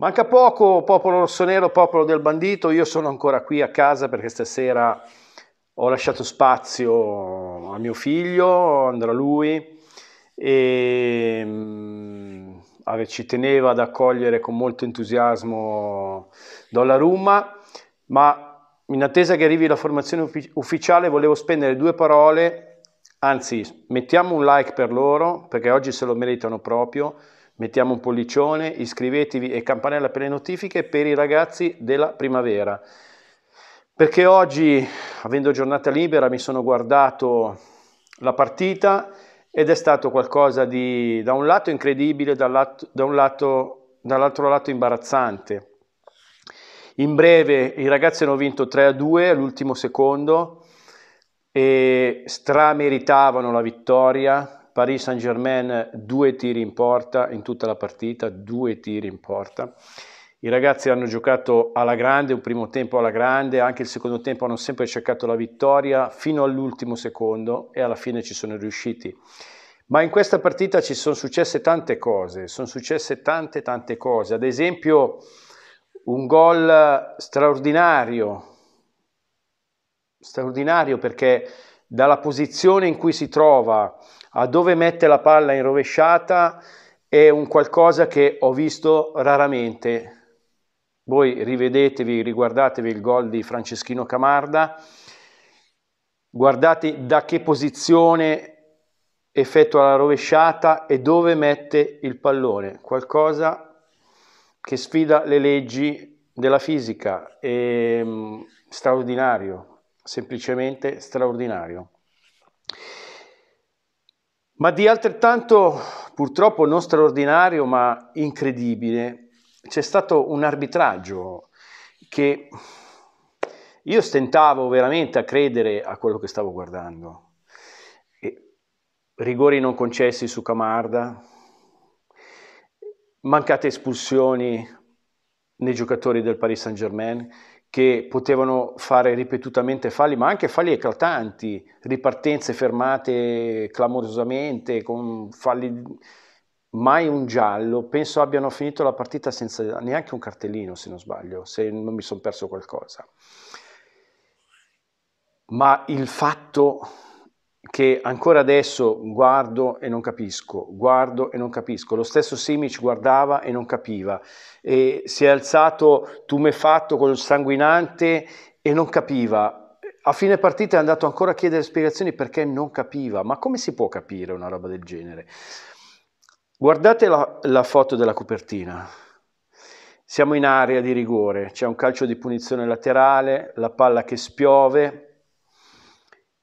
Manca poco, popolo rossonero, popolo del bandito, io sono ancora qui a casa perché stasera ho lasciato spazio a mio figlio, andrà lui, e mm, ci teneva ad accogliere con molto entusiasmo Dolla Rumma, ma in attesa che arrivi la formazione ufficiale volevo spendere due parole, anzi mettiamo un like per loro perché oggi se lo meritano proprio, mettiamo un pollicione, iscrivetevi e campanella per le notifiche per i ragazzi della primavera. Perché oggi, avendo giornata libera, mi sono guardato la partita ed è stato qualcosa di, da un lato incredibile, dall'altro da lato, dall lato imbarazzante. In breve, i ragazzi hanno vinto 3 2 all'ultimo secondo e strameritavano la vittoria, Paris Saint-Germain due tiri in porta in tutta la partita, due tiri in porta. I ragazzi hanno giocato alla grande, un primo tempo alla grande, anche il secondo tempo hanno sempre cercato la vittoria fino all'ultimo secondo e alla fine ci sono riusciti. Ma in questa partita ci sono successe tante cose, sono successe tante tante cose. Ad esempio un gol straordinario, straordinario perché dalla posizione in cui si trova a dove mette la palla in rovesciata è un qualcosa che ho visto raramente. Voi rivedetevi, riguardatevi il gol di Franceschino Camarda, guardate da che posizione effettua la rovesciata e dove mette il pallone, qualcosa che sfida le leggi della fisica, è ehm, straordinario, semplicemente straordinario. Ma di altrettanto, purtroppo non straordinario, ma incredibile, c'è stato un arbitraggio che io stentavo veramente a credere a quello che stavo guardando. E rigori non concessi su Camarda, mancate espulsioni nei giocatori del Paris Saint-Germain che potevano fare ripetutamente falli, ma anche falli eclatanti, ripartenze fermate clamorosamente, con falli mai un giallo. Penso abbiano finito la partita senza neanche un cartellino, se non sbaglio, se non mi sono perso qualcosa. Ma il fatto che ancora adesso guardo e non capisco, guardo e non capisco. Lo stesso Simic guardava e non capiva, e si è alzato tumefatto con il sanguinante e non capiva. A fine partita è andato ancora a chiedere spiegazioni perché non capiva. Ma come si può capire una roba del genere? Guardate la, la foto della copertina. Siamo in area di rigore, c'è un calcio di punizione laterale, la palla che spiove,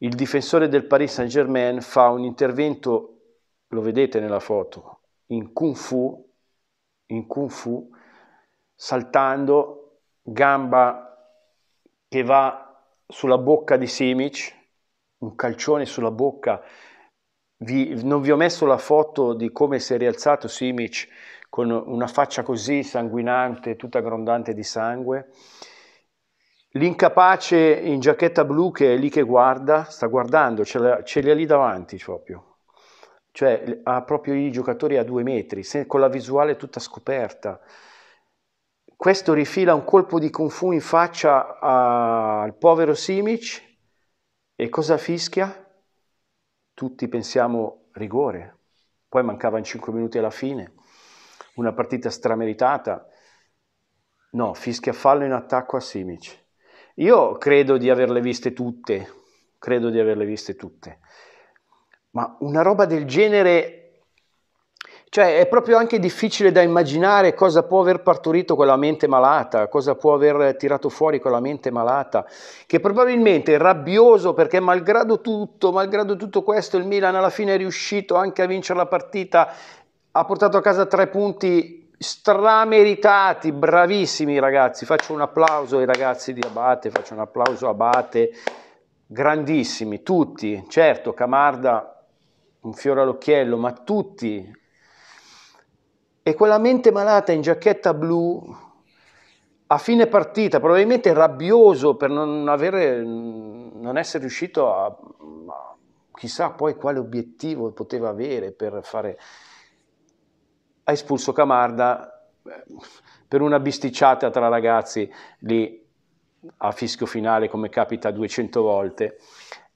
il difensore del Paris Saint-Germain fa un intervento, lo vedete nella foto, in kung fu, in kung fu saltando, gamba che va sulla bocca di Simic, un calcione sulla bocca. Vi, non vi ho messo la foto di come si è rialzato Simic con una faccia così sanguinante, tutta grondante di sangue l'incapace in giacchetta blu che è lì che guarda, sta guardando, ce li ha lì davanti proprio. Cioè ha proprio i giocatori a due metri, se, con la visuale tutta scoperta. Questo rifila un colpo di Kung Fu in faccia a, al povero Simic e cosa fischia? Tutti pensiamo rigore. Poi mancavano 5 minuti alla fine, una partita strameritata. No, fischia fallo in attacco a Simic io credo di averle viste tutte, credo di averle viste tutte, ma una roba del genere, cioè è proprio anche difficile da immaginare cosa può aver partorito quella mente malata, cosa può aver tirato fuori quella mente malata, che probabilmente è rabbioso perché malgrado tutto, malgrado tutto questo, il Milan alla fine è riuscito anche a vincere la partita, ha portato a casa tre punti strameritati, bravissimi ragazzi. Faccio un applauso ai ragazzi di Abate, faccio un applauso a Abate, grandissimi, tutti, certo, Camarda, un fiore all'occhiello, ma tutti. E quella mente malata in giacchetta blu, a fine partita, probabilmente rabbioso per non, avere, non essere riuscito a, a chissà poi quale obiettivo poteva avere per fare ha espulso Camarda eh, per una bisticciata tra ragazzi lì a fischio finale come capita 200 volte,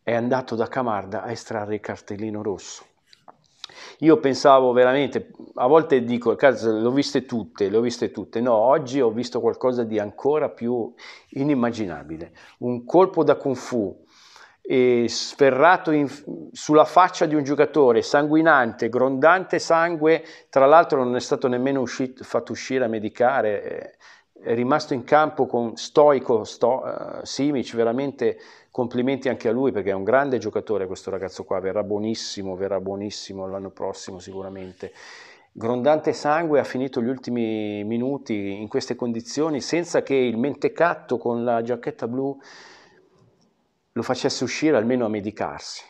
è andato da Camarda a estrarre il cartellino rosso. Io pensavo veramente, a volte dico, cazzo, le ho viste tutte, le ho viste tutte. No, oggi ho visto qualcosa di ancora più inimmaginabile. Un colpo da kung fu eh, sferrato in, sulla faccia di un giocatore, sanguinante, grondante sangue, tra l'altro non è stato nemmeno uscito, fatto uscire a medicare, eh, è rimasto in campo con stoico sto, uh, Simic, veramente complimenti anche a lui perché è un grande giocatore questo ragazzo qua, verrà buonissimo, verrà buonissimo l'anno prossimo sicuramente. Grondante sangue ha finito gli ultimi minuti in queste condizioni senza che il mentecatto con la giacchetta blu lo facesse uscire almeno a medicarsi.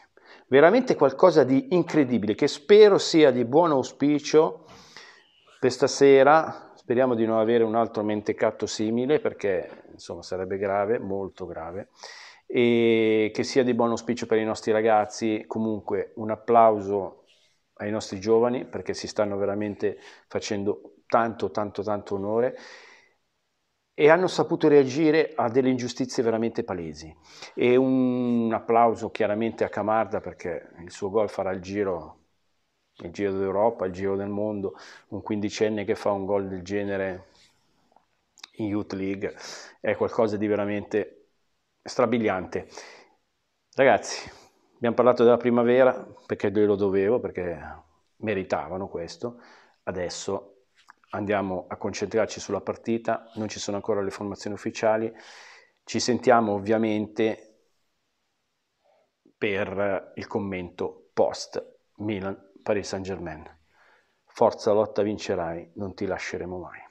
Veramente qualcosa di incredibile, che spero sia di buon auspicio per stasera. Speriamo di non avere un altro mentecatto simile, perché insomma sarebbe grave, molto grave. E che sia di buon auspicio per i nostri ragazzi. Comunque un applauso ai nostri giovani, perché si stanno veramente facendo tanto, tanto, tanto onore e hanno saputo reagire a delle ingiustizie veramente palesi. E un applauso chiaramente a Camarda perché il suo gol farà il giro, il giro d'Europa, il giro del mondo, un quindicenne che fa un gol del genere in Youth League è qualcosa di veramente strabiliante. Ragazzi, abbiamo parlato della primavera perché lo dovevo, perché meritavano questo, adesso andiamo a concentrarci sulla partita, non ci sono ancora le formazioni ufficiali, ci sentiamo ovviamente per il commento post Milan Paris Saint Germain. Forza lotta vincerai, non ti lasceremo mai.